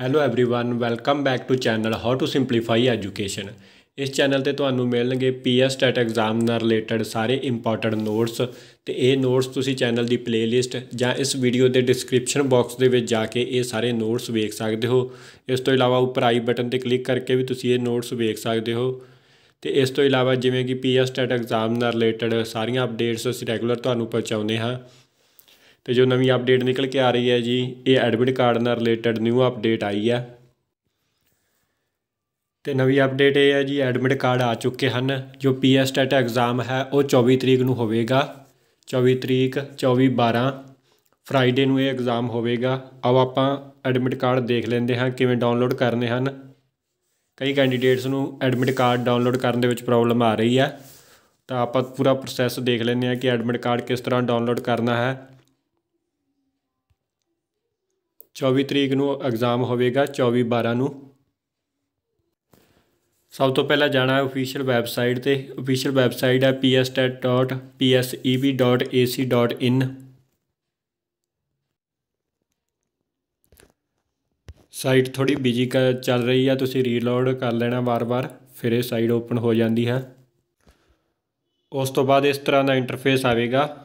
hello everyone welcome back to channel how to simplify education ਇਸ channel ਤੇ ਤੁਹਾਨੂੰ ਮਿਲਣਗੇ ਪੀਐਸ ਟੈਟ ਐਗਜ਼ਾਮ ਨਾਲ ਰਿਲੇਟਡ ਸਾਰੇ ਇੰਪੋਰਟੈਂਟ ਨੋਟਸ ਤੇ ਇਹ ਨੋਟਸ ਤੁਸੀਂ ਚੈਨਲ ਦੀ ਪਲੇਲਿਸਟ ਜਾਂ ਇਸ ਵੀਡੀਓ ਦੇ ਡਿਸਕ੍ਰਿਪਸ਼ਨ ਬਾਕਸ ਦੇ ਵਿੱਚ ਜਾ ਕੇ ਇਹ ਸਾਰੇ ਨੋਟਸ ਵੇਖ ਸਕਦੇ ਹੋ ਇਸ ਤੋਂ ਇਲਾਵਾ ਉੱਪਰ ਆਈ ਬਟਨ ਤੇ ਕਲਿੱਕ ਕਰਕੇ ਵੀ ਤੁਸੀਂ ਇਹ ਨੋਟਸ ਵੇਖ ਸਕਦੇ ਹੋ ਤੇ ਇਸ ਤੋਂ ਇਲਾਵਾ ਜਿਵੇਂ ਕਿ ਪੀਐਸ ਟੈਟ ਐਗਜ਼ਾਮ ਨਾਲ ਰਿਲੇਟਡ ਸਾਰੀਆਂ ਅਪਡੇਟਸ ਅਸੀਂ ਰੈਗੂਲਰ ਤੁਹਾਨੂੰ ਪਹੁੰਚਾਉਂਦੇ ਹਾਂ ਤੇ ਜੋ ਨਵੀਂ ਅਪਡੇਟ ਨਿਕਲ ਕੇ ਆ ਰਹੀ ਹੈ ਜੀ ਇਹ ਐਡਮਿਟ ਕਾਰਡ ਨਾਲ ਰਿਲੇਟਡ ਨਿਊ ਅਪਡੇਟ ਆਈ ਹੈ ਤੇ ਨਵੀਂ ਅਪਡੇਟ ਇਹ ਹੈ ਜੀ ਐਡਮਿਟ ਕਾਰਡ ਆ ਚੁੱਕੇ ਹਨ ਜੋ ਪੀਐਸ ਸਟੈਟ ਐਗਜ਼ਾਮ ਹੈ ਉਹ 24 ਤਰੀਕ ਨੂੰ ਹੋਵੇਗਾ 24 ਤਰੀਕ 24 12 ਫਰਾਈਡੇ ਨੂੰ ਇਹ ਐਗਜ਼ਾਮ ਹੋਵੇਗਾ ਆਓ ਆਪਾਂ ਐਡਮਿਟ ਕਾਰਡ ਦੇਖ ਲੈਂਦੇ ਹਾਂ ਕਿਵੇਂ ਡਾਊਨਲੋਡ ਕਰਨੇ ਹਨ ਕਈ ਕੈਂਡੀਡੇਟਸ ਨੂੰ ਐਡਮਿਟ ਕਾਰਡ ਡਾਊਨਲੋਡ ਕਰਨ ਦੇ ਵਿੱਚ ਪ੍ਰੋਬਲਮ ਆ ਰਹੀ ਹੈ ਤਾਂ ਆਪਾਂ ਪੂਰਾ ਪ੍ਰੋਸੈਸ ਦੇਖ ਲੈਂਦੇ ਹਾਂ ਕਿ ਐਡਮਿਟ ਕਾਰਡ ਕਿਸ ਤਰ੍ਹਾਂ ਡਾਊਨਲੋਡ ਕਰਨਾ ਹੈ 24 ਤਰੀਕ ਨੂੰ ਐਗਜ਼ਾਮ ਹੋਵੇਗਾ 24 12 ਨੂੰ ਸਭ ਤੋਂ ਪਹਿਲਾਂ ਜਾਣਾ ਹੈ ਅਫੀਸ਼ੀਅਲ ਵੈਬਸਾਈਟ ਤੇ ਅਫੀਸ਼ੀਅਲ ਵੈਬਸਾਈਟ ਹੈ pstat.pseb.ac.in ਸਾਈਟ ਥੋੜੀ ਬਿਜੀ ਚੱਲ ਰਹੀ ਹੈ ਤੁਸੀਂ ਰੀਲੋਡ ਕਰ ਲੈਣਾ ਵਾਰ-ਵਾਰ ਫਿਰ ਇਹ ਸਾਈਟ ਓਪਨ ਹੋ ਜਾਂਦੀ ਹੈ ਉਸ ਤੋਂ ਬਾਅਦ ਇਸ ਤਰ੍ਹਾਂ ਦਾ ਇੰਟਰਫੇਸ ਆਵੇਗਾ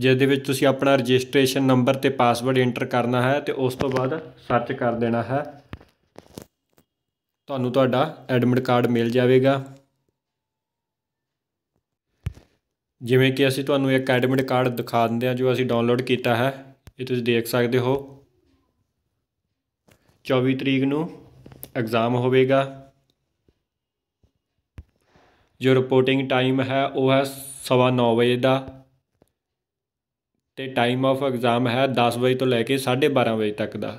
ਜਿਸ ਦੇ ਵਿੱਚ ਤੁਸੀਂ ਆਪਣਾ ਰਜਿਸਟ੍ਰੇਸ਼ਨ ਨੰਬਰ ਤੇ ਪਾਸਵਰਡ ਐਂਟਰ ਕਰਨਾ ਹੈ ਤੇ ਉਸ ਤੋਂ ਬਾਅਦ ਸਰਚ ਕਰ ਦੇਣਾ ਹੈ ਤੁਹਾਨੂੰ ਤੁਹਾਡਾ ਐਡਮਿਟ ਕਾਰਡ ਮਿਲ ਜਾਵੇਗਾ ਜਿਵੇਂ ਕਿ ਅਸੀਂ ਤੁਹਾਨੂੰ ਇੱਕ ਐਡਮਿਟ ਕਾਰਡ ਦਿਖਾ ਦਿੰਦੇ ਹਾਂ ਜੋ ਅਸੀਂ ਡਾਊਨਲੋਡ ਕੀਤਾ ਹੈ ਇਹ ਤੁਸੀਂ ਦੇਖ ਸਕਦੇ ਹੋ 24 ਤਰੀਕ ਨੂੰ ਐਗਜ਼ਾਮ ਹੋਵੇਗਾ ਜੋ ਰਿਪੋਰਟਿੰਗ ਟਾਈਮ ਹੈ ਉਹ ਹੈ 9:30 ਵਜੇ ਦਾ ਤੇ ਟਾਈਮ ਆਫ ਐਗਜ਼ਾਮ ਹੈ 10 ਵਜੇ ਤੋਂ ਲੈ ਕੇ 12:30 ਵਜੇ ਤੱਕ ਦਾ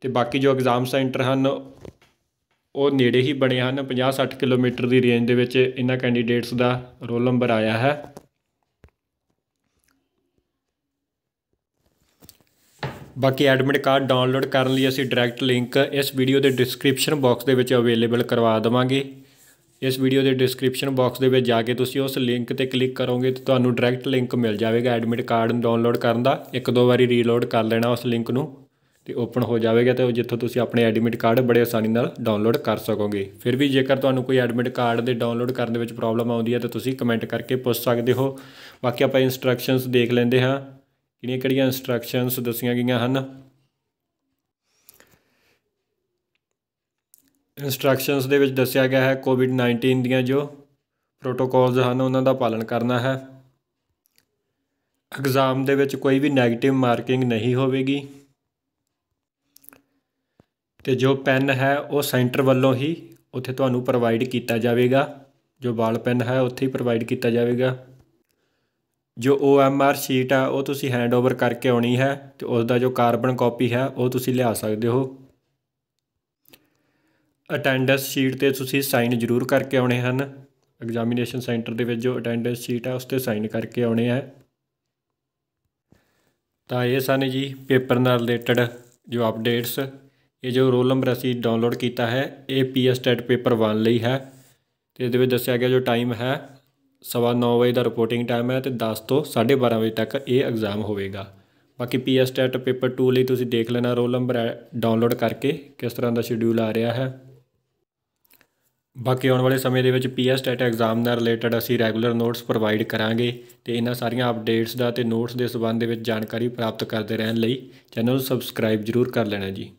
ਤੇ ਬਾਕੀ ਜੋ ਐਗਜ਼ਾਮ ਸੈਂਟਰ ਹਨ ਉਹ ਨੇੜੇ ਹੀ ਬਣੇ ਹਨ 50 60 ਕਿਲੋਮੀਟਰ ਦੀ ਰੇਂਜ ਦੇ ਵਿੱਚ ਇਹਨਾਂ ਕੈਂਡੀਡੇਟਸ ਦਾ ਰੋਲ ਨੰਬਰ ਆਇਆ ਹੈ ਬਾਕੀ ਐਡਮਿਟ ਕਾਰਡ ਡਾਊਨਲੋਡ ਕਰਨ ਲਈ ਅਸੀਂ ਡਾਇਰੈਕਟ ਲਿੰਕ ਇਸ ਵੀਡੀਓ ਦੇ ਡਿਸਕ੍ਰਿਪਸ਼ਨ ਬਾਕਸ ਦੇ ਵਿੱਚ ਅਵੇਲੇਬਲ ਕਰਵਾ ਦਵਾਂਗੇ ਇਸ ਵੀਡੀਓ ਦੇ ਡਿਸਕ੍ਰਿਪਸ਼ਨ ਬਾਕਸ ਦੇ ਵਿੱਚ ਜਾ ਕੇ ਤੁਸੀਂ ਉਸ ਲਿੰਕ ਤੇ ਕਲਿੱਕ ਕਰੋਗੇ ਤੇ ਤੁਹਾਨੂੰ ਡਾਇਰੈਕਟ ਲਿੰਕ ਮਿਲ ਜਾਵੇਗਾ ਐਡਮਿਟ ਕਾਰਡ ਡਾਊਨਲੋਡ ਕਰਨ ਦਾ ਇੱਕ ਦੋ ਵਾਰੀ ਰੀਲੋਡ ਕਰ ਲੈਣਾ ਉਸ ਲਿੰਕ ਨੂੰ ਤੇ ਓਪਨ ਹੋ ਜਾਵੇਗਾ ਤੇ ਜਿੱਥੋਂ ਤੁਸੀਂ ਆਪਣੇ ਐਡਮਿਟ ਕਾਰਡ ਬੜੇ ਆਸਾਨੀ ਨਾਲ ਡਾਊਨਲੋਡ ਕਰ ਸਕੋਗੇ ਫਿਰ ਵੀ ਜੇਕਰ ਤੁਹਾਨੂੰ ਕੋਈ ਐਡਮਿਟ ਕਾਰਡ ਦੇ ਡਾਊਨਲੋਡ ਕਰਨ ਦੇ ਵਿੱਚ ਪ੍ਰੋਬਲਮ ਆਉਂਦੀ ਹੈ ਤਾਂ ਤੁਸੀਂ ਕਮੈਂਟ ਕਰਕੇ ਪੁੱਛ ਸਕਦੇ ਹੋ ਬਾਕੀ ਆਪਾਂ ਇਨਸਟਰਕਸ਼ਨਸ ਦੇਖ ਲੈਂਦੇ ਹਾਂ ਕਿਹੜੀਆਂ-ਕਿਹੜੀਆਂ ਇਨਸਟਰਕਸ਼ਨਸ ਦੱਸੀਆਂ ਗਈਆਂ ਹਨ ਇਨਸਟਰਕਸ਼ਨਸ ਦੇ ਵਿੱਚ ਦੱਸਿਆ ਗਿਆ ਹੈ ਕੋਵਿਡ 19 ਦੀਆਂ ਜੋ ਪ੍ਰੋਟੋਕੋਲਸ ਹਨ ਉਹਨਾਂ ਦਾ ਪਾਲਣ ਕਰਨਾ ਹੈ ਐਗਜ਼ਾਮ ਦੇ ਵਿੱਚ ਕੋਈ ਵੀ ਨੈਗੇਟਿਵ ਮਾਰਕਿੰਗ ਨਹੀਂ ਹੋਵੇਗੀ ਤੇ ਜੋ ਪੈਨ ਹੈ ਉਹ ਸੈਂਟਰ ਵੱਲੋਂ ਹੀ ਉੱਥੇ ਤੁਹਾਨੂੰ ਪ੍ਰੋਵਾਈਡ ਕੀਤਾ ਜਾਵੇਗਾ ਜੋ ਬਾਲ ਪੈਨ ਹੈ ਉੱਥੇ ਹੀ ਪ੍ਰੋਵਾਈਡ ਕੀਤਾ ਜਾਵੇਗਾ ਜੋ OMR ਸ਼ੀਟ ਆ ਉਹ ਤੁਸੀਂ ਹੈਂਡਓਵਰ ਕਰਕੇ ਆਉਣੀ ਹੈ ਤੇ ਉਸ ਦਾ ਜੋ ਕਾਰਬਨ ਕਾਪੀ ਹੈ ਉਹ ਤੁਸੀਂ ਲਿਆ ਸਕਦੇ ਹੋ ਅਟੈਂਡੈਂਸ ਸ਼ੀਟ ਤੇ ਤੁਸੀਂ ਸਾਈਨ ਜ਼ਰੂਰ ਕਰਕੇ ਆਉਣੇ ਹਨ ਐਗਜ਼ਾਮੀਨੇਸ਼ਨ ਸੈਂਟਰ ਦੇ ਵਿੱਚ ਜੋ ਅਟੈਂਡੈਂਸ ਸ਼ੀਟ ਹੈ ਉਸ ਤੇ ਸਾਈਨ ਕਰਕੇ ਆਉਣੇ ਹੈ ਤਾਂ ਇਹ ਸਨ ਜੀ ਪੇਪਰ ਨਾਲ ਰਿਲੇਟਡ ਜੋ ਅਪਡੇਟਸ ਇਹ ਜੋ ਰੋਲ ਨੰਬਰ ਅਸੀਂ ਡਾਊਨਲੋਡ ਕੀਤਾ ਹੈ ਇਹ ਪੀਐਸ ਟੈਟ ਪੇਪਰ 1 ਲਈ ਹੈ ਤੇ ਇਹਦੇ ਵਿੱਚ ਦੱਸਿਆ ਗਿਆ ਜੋ ਟਾਈਮ ਹੈ 9:30 ਵਜੇ ਦਾ ਰਿਪੋਰਟਿੰਗ ਟਾਈਮ ਹੈ ਤੇ 10 ਤੋਂ 12:30 ਵਜੇ ਤੱਕ ਇਹ ਐਗਜ਼ਾਮ ਹੋਵੇਗਾ ਬਾਕੀ ਪੀਐਸ ਟੈਟ ਪੇਪਰ 2 ਲਈ ਤੁਸੀਂ ਦੇਖ ਲੈਣਾ ਰੋਲ ਨੰਬਰ ਡਾਊਨਲੋਡ ਕਰਕੇ ਕਿਸ ਤਰ੍ਹਾਂ ਦਾ ਸ਼ਡਿਊਲ ਆ ਰਿਹਾ ਹੈ ਬਾਕੀ ਆਉਣ ਵਾਲੇ ਸਮੇਂ ਦੇ ਵਿੱਚ ਪੀਐਸ ਟੈਟ ਐਗਜ਼ਾਮ ਨਾਲ ਰਿਲੇਟਡ ਅਸੀਂ ਰੈਗੂਲਰ ਨੋਟਸ ਪ੍ਰੋਵਾਈਡ ਕਰਾਂਗੇ ਤੇ ਇਹਨਾਂ ਸਾਰੀਆਂ ਅਪਡੇਟਸ ਦਾ ਤੇ ਨੋਟਸ ਦੇ ਸਬੰਧ ਦੇ ਵਿੱਚ ਜਾਣਕਾਰੀ ਪ੍ਰਾਪਤ ਕਰਦੇ ਰਹਿਣ ਲਈ ਚੈਨਲ ਨੂੰ ਸਬਸਕ੍ਰਾਈਬ ਜ਼ਰੂਰ ਕਰ ਲੈਣਾ ਜੀ